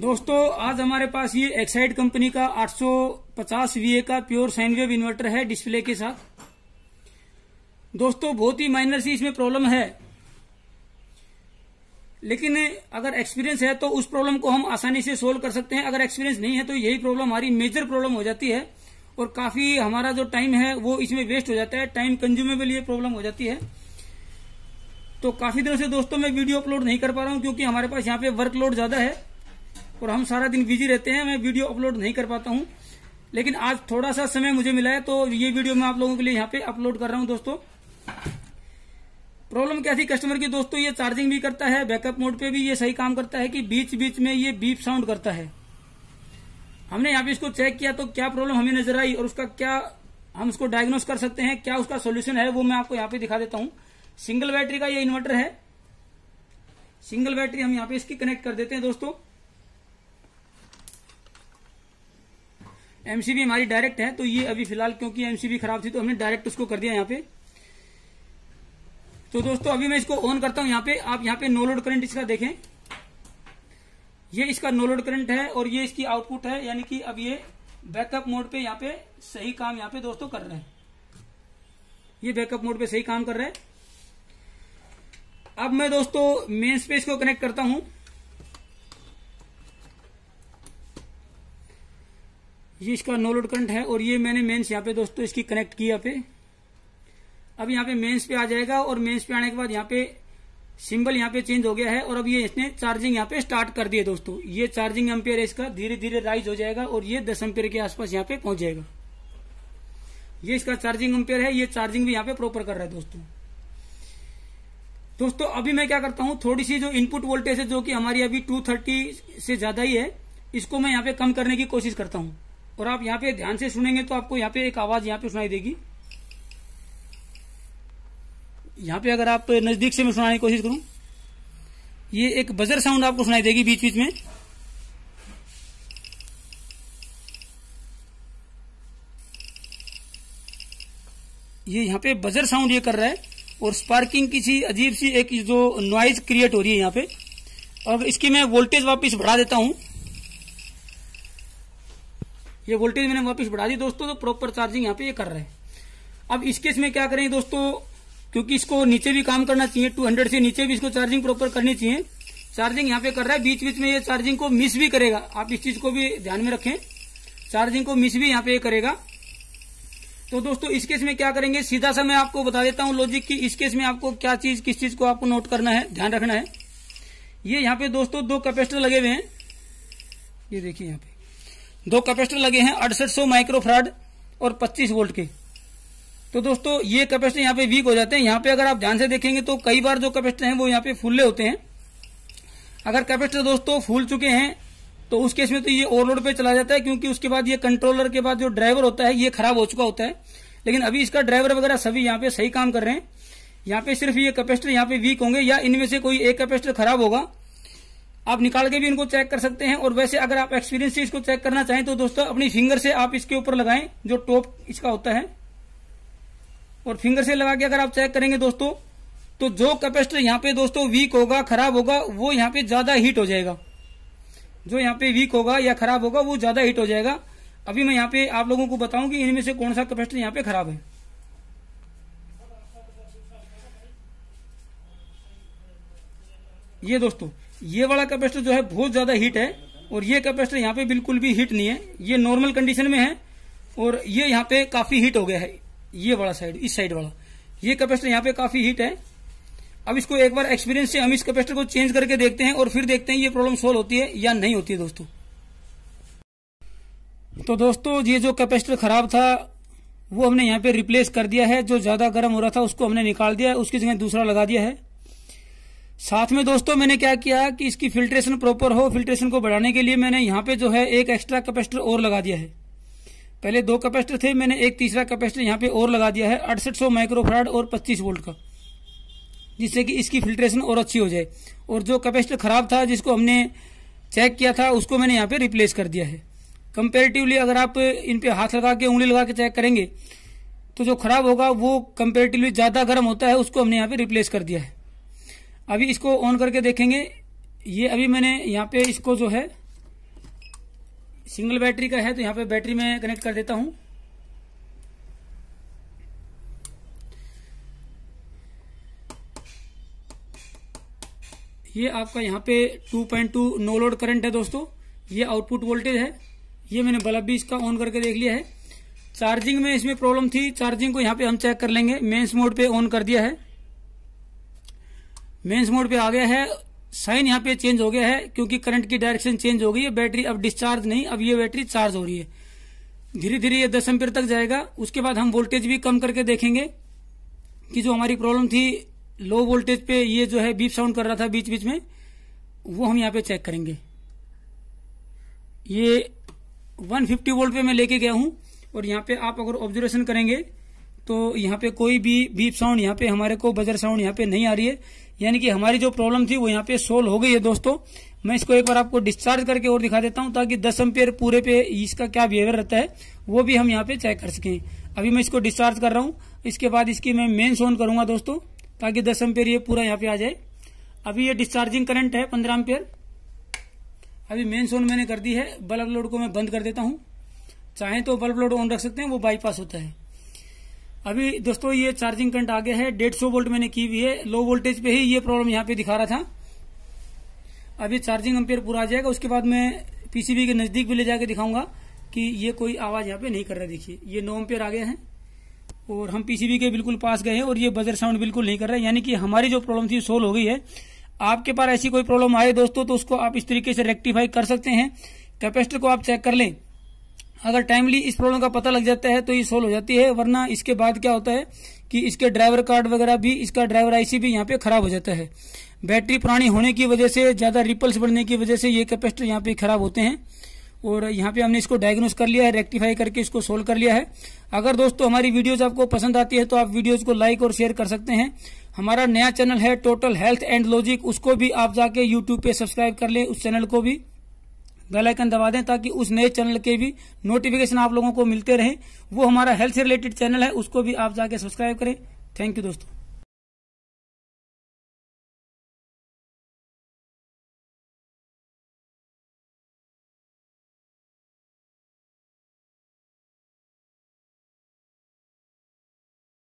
दोस्तों आज हमारे पास ये एक्साइड कंपनी का 850 वीए का प्योर साइनवेव इन्वर्टर है डिस्प्ले के साथ दोस्तों बहुत ही माइनर सी इसमें प्रॉब्लम है लेकिन अगर एक्सपीरियंस है तो उस प्रॉब्लम को हम आसानी से सोल्व कर सकते हैं अगर एक्सपीरियंस नहीं है तो यही प्रॉब्लम हमारी मेजर प्रॉब्लम हो जाती है और काफी हमारा जो टाइम है वो इसमें वेस्ट हो जाता है टाइम कंज्यूमेबल ये प्रॉब्लम हो जाती है तो काफी दिनों से दोस्तों मैं वीडियो अपलोड नहीं कर पा रहा हूँ क्योंकि हमारे पास यहाँ पे वर्कलोड ज्यादा है और हम सारा दिन बिजी रहते हैं मैं वीडियो अपलोड नहीं कर पाता हूँ लेकिन आज थोड़ा सा समय मुझे मिला है तो ये वीडियो मैं आप लोगों के लिए यहाँ पे अपलोड कर रहा हूँ दोस्तों प्रॉब्लम क्या थी कस्टमर की दोस्तों ये चार्जिंग भी करता है बैकअप मोड पे भी ये सही काम करता है कि बीच बीच में ये बीप साउंड करता है हमने यहाँ पे इसको चेक किया तो क्या प्रॉब्लम हमें नजर आई और उसका क्या हम उसको डायग्नोस कर सकते हैं क्या उसका सोल्यूशन है वो मैं आपको यहाँ पे दिखा देता हूँ सिंगल बैटरी का ये इन्वर्टर है सिंगल बैटरी हम यहाँ पे इसकी कनेक्ट कर देते हैं दोस्तों एमसीबी हमारी डायरेक्ट है तो ये अभी फिलहाल क्योंकि एमसीबी खराब थी तो हमने डायरेक्ट उसको कर दिया यहाँ पे तो दोस्तों अभी मैं इसको ऑन करता हूँ यहाँ पे आप यहाँ पे नो लोड करंट इसका देखें ये इसका नो लोड करंट है और ये इसकी आउटपुट है यानी कि अब ये बैकअप मोड पे यहाँ पे सही काम यहाँ पे दोस्तों कर रहे हैं ये बैकअप मोड पे सही काम कर रहे हैं अब मैं दोस्तों मेन स्पेस को कनेक्ट करता हूं ये इसका नो लोड करंट है और ये मैंने मेंस यहाँ पे दोस्तों इसकी कनेक्ट की यहाँ पे अब यहाँ पे मेंस पे आ जाएगा और मेंस पे आने के बाद यहाँ पे सिंबल यहाँ पे चेंज हो गया है और अब ये इसने चार्जिंग यहाँ पे स्टार्ट कर दिया दोस्तों ये चार्जिंग एम्पेयर इसका धीरे धीरे राइज हो जाएगा और ये दस एम्पेयर के आसपास यहाँ पे पहुंच जाएगा ये इसका चार्जिंग एम्पेयर है ये चार्जिंग भी यहाँ पे प्रॉपर कर रहा है दोस्तों दोस्तों अभी मैं क्या करता हूँ थोड़ी सी जो इनपुट वोल्टेज है जो कि हमारी अभी टू से ज्यादा ही है इसको मैं यहाँ पे कम करने की कोशिश करता हूँ और आप यहाँ पे ध्यान से सुनेंगे तो आपको यहाँ पे एक आवाज यहाँ पे सुनाई देगी यहाँ पे अगर आप नजदीक से मैं सुनाने की कोशिश करूं ये एक बजर साउंड आपको सुनाई देगी बीच बीच में ये यहाँ पे बजर साउंड ये कर रहा है और स्पार्किंग की सी अजीब सी एक जो नॉइज क्रिएट हो रही है यहाँ पे और इसकी मैं वोल्टेज वापस बढ़ा देता हूं ये वोल्टेज मैंने वापस बढ़ा दी दोस्तों तो प्रॉपर चार्जिंग यहाँ पे ये कर रहे हैं अब इस केस में क्या करें दोस्तों क्योंकि इसको नीचे भी काम करना चाहिए 200 से नीचे भी इसको चार्जिंग प्रॉपर करनी चाहिए चार्जिंग यहाँ पे कर रहा है बीच बीच में ये चार्जिंग को मिस भी करेगा आप इस चीज को भी ध्यान में रखें चार्जिंग को मिस भी यहाँ पे करेगा तो दोस्तों इस केस में क्या करेंगे सीधा सा मैं आपको बता देता हूँ लॉजिक की इस केस में आपको क्या चीज किस चीज को आपको नोट करना है ध्यान रखना है ये यहाँ पे दोस्तों दो कैपेसिटर लगे हुए हैं ये देखिए यहाँ पे दो कैपेसिटर लगे हैं अड़सठ सौ माइक्रोफ्राड और 25 वोल्ट के तो दोस्तों ये कैपेसिटर यहाँ पे वीक हो जाते हैं यहाँ पे अगर आप ध्यान से देखेंगे तो कई बार जो कैपेसिटर हैं वो यहाँ पे फुल्ले होते हैं अगर कैपेसिटर दोस्तों फूल चुके हैं तो उस केस में तो ये ओवरलोड पे चला जाता है क्योंकि उसके बाद ये कंट्रोलर के बाद जो ड्राइवर होता है ये खराब हो चुका होता है लेकिन अभी इसका ड्राइवर वगैरह सभी यहाँ पे सही काम कर रहे हैं यहाँ पे सिर्फ ये कैपेसिटर यहाँ पे वीक होंगे या इनमें से कोई एक कैपेसिटर खराब होगा आप निकाल के भी इनको चेक कर सकते हैं और वैसे अगर आप एक्सपीरियंस से इसको चेक करना चाहें तो दोस्तों अपनी फिंगर से आप इसके ऊपर लगाएं जो टॉप इसका होता है और फिंगर से लगा के अगर आप चेक करेंगे दोस्तों तो जो कैपेसिटर यहाँ पे दोस्तों वीक होगा खराब होगा वो यहाँ पे ज्यादा हीट हो जाएगा जो यहाँ पे वीक होगा या खराब होगा वो ज्यादा हीट हो जाएगा अभी मैं यहाँ पे आप लोगों को बताऊं कि इनमें से कौन सा कैपेसिटर यहाँ पे खराब है ये दोस्तों ये वाला कैपेसिटर जो है बहुत ज्यादा हीट है और ये कैपेसिटर यहाँ पे बिल्कुल भी हीट नहीं है ये नॉर्मल कंडीशन में है और ये यहाँ पे काफी हीट हो गया है ये वाला साइड इस साइड वाला ये कैपेसिटर यहाँ पे काफी हीट है अब इसको एक बार एक्सपीरियंस से हम इस कैपेसिटर को चेंज करके देखते हैं और फिर देखते हैं ये प्रॉब्लम सोल्व होती है या नहीं होती है दोस्तों तो दोस्तों ये जो कैपेसिटर खराब था वो हमने यहाँ पे रिप्लेस कर दिया है जो ज्यादा गर्म हो रहा था उसको हमने निकाल दिया उसकी जगह दूसरा लगा दिया है साथ में दोस्तों मैंने क्या किया कि इसकी फिल्ट्रेशन प्रॉपर हो फिल्ट्रेशन को बढ़ाने के लिए मैंने यहाँ पे जो है एक एक्स्ट्रा कैपेसिटर और लगा दिया है पहले दो कैपेसिटर थे मैंने एक तीसरा कैपेसिटर यहाँ पे और लगा दिया है अड़सठ सौ माइक्रोफ्राड और पच्चीस वोल्ट का जिससे कि इसकी फिल्ट्रेशन और अच्छी हो जाए और जो कैपेसिटर खराब था जिसको हमने चेक किया था उसको मैंने यहाँ पे रिप्लेस कर दिया है कंपेरेटिवली अगर आप इन पे हाथ लगा के उंगली लगा के चेक करेंगे तो जो खराब होगा वो कंपेरेटिवली ज्यादा गर्म होता है उसको हमने यहाँ पे रिप्लेस कर दिया है अभी इसको ऑन करके देखेंगे ये अभी मैंने यहाँ पे इसको जो है सिंगल बैटरी का है तो यहाँ पे बैटरी में कनेक्ट कर देता हूं ये आपका यहाँ पे 2.2 नो लोड करंट है दोस्तों ये आउटपुट वोल्टेज है ये मैंने बल्ब भी इसका ऑन करके देख लिया है चार्जिंग में इसमें प्रॉब्लम थी चार्जिंग को यहाँ पे हम चेक कर लेंगे मेंस मोड पे ऑन कर दिया है मेंस मोड पे आ गया है साइन यहाँ पे चेंज हो गया है क्योंकि करंट की डायरेक्शन चेंज हो गई है बैटरी अब डिस्चार्ज नहीं अब ये बैटरी चार्ज हो रही है धीरे धीरे ये दस एम्पियर तक जाएगा उसके बाद हम वोल्टेज भी कम करके देखेंगे कि जो हमारी प्रॉब्लम थी लो वोल्टेज पे ये जो है बीप साउंड कर रहा था बीच बीच में वो हम यहाँ पे चेक करेंगे ये 150 वोल्ट पे मैं लेके गया हूं और यहाँ पे आप अगर ऑब्जर्वेशन करेंगे तो यहाँ पे कोई भी बीप साउंड यहाँ पे हमारे को बजर साउंड यहाँ पे नहीं आ रही है यानी कि हमारी जो प्रॉब्लम थी वो यहाँ पे सोल्व हो गई है दोस्तों मैं इसको एक बार आपको डिस्चार्ज करके और दिखा देता हूँ ताकि दस एम्पेयर पूरे पे इसका क्या बिहेवियर रहता है वो भी हम यहाँ पे चेक कर सकें अभी मैं इसको डिस्चार्ज कर रहा हूँ इसके बाद इसकी मैं मेन सोन करूंगा दोस्तों ताकि दस एम्पेयर ये पूरा यहाँ पे आ जाए अभी ये डिस्चार्जिंग करंट है पंद्रह एम्पेयर अभी मेन सोन मैंने कर दी है बल्ब लोड को मैं बंद कर देता हूँ चाहे तो बल्ब लोड ऑन रख सकते हैं वो बाईपास होता है अभी दोस्तों ये चार्जिंग करंट आगे है डेढ़ सौ वोल्ट मैंने की हुई है लो वोल्टेज पे ही ये प्रॉब्लम यहाँ पे दिखा रहा था अभी चार्जिंग अम्पेयर पूरा आ जाएगा उसके बाद मैं पीसीबी के नजदीक भी ले जाके दिखाऊंगा कि ये कोई आवाज यहाँ पे नहीं कर रहा देखिए ये नौ अम्पेयर आगे है और हम पीसीबी के बिल्कुल पास गए हैं और ये बजर साउंड बिल्कुल नहीं कर रहा है यानी कि हमारी जो प्रॉब्लम थी सोल्व हो गई है आपके पास ऐसी कोई प्रॉब्लम आए दोस्तों तो उसको आप इस तरीके से रेक्टिफाई कर सकते हैं कैपेसिटर को आप चेक कर लें अगर टाइमली इस प्रॉब्लम का पता लग जाता है तो ये सोल्व हो जाती है वरना इसके बाद क्या होता है कि इसके ड्राइवर कार्ड वगैरह भी इसका ड्राइवर आईसी भी यहाँ पे खराब हो जाता है बैटरी पुरानी होने की वजह से ज़्यादा रिपल्स बढ़ने की वजह से ये कैपेसिटर यहाँ पे खराब होते हैं और यहाँ पे हमने इसको डायग्नोस कर लिया है रेक्टिफाई करके इसको सोल्व कर लिया है अगर दोस्तों हमारी वीडियोज आपको पसंद आती है तो आप वीडियोज को लाइक और शेयर कर सकते हैं हमारा नया चैनल है टोटल हेल्थ एंड लॉजिक उसको भी आप जाके यूट्यूब पे सब्सक्राइब कर लें उस चैनल को भी बेल आइकन दबा दें ताकि उस नए चैनल के भी नोटिफिकेशन आप लोगों को मिलते रहें वो हमारा हेल्थ से रिलेटेड चैनल है उसको भी आप जाके सब्सक्राइब करें थैंक यू दोस्तों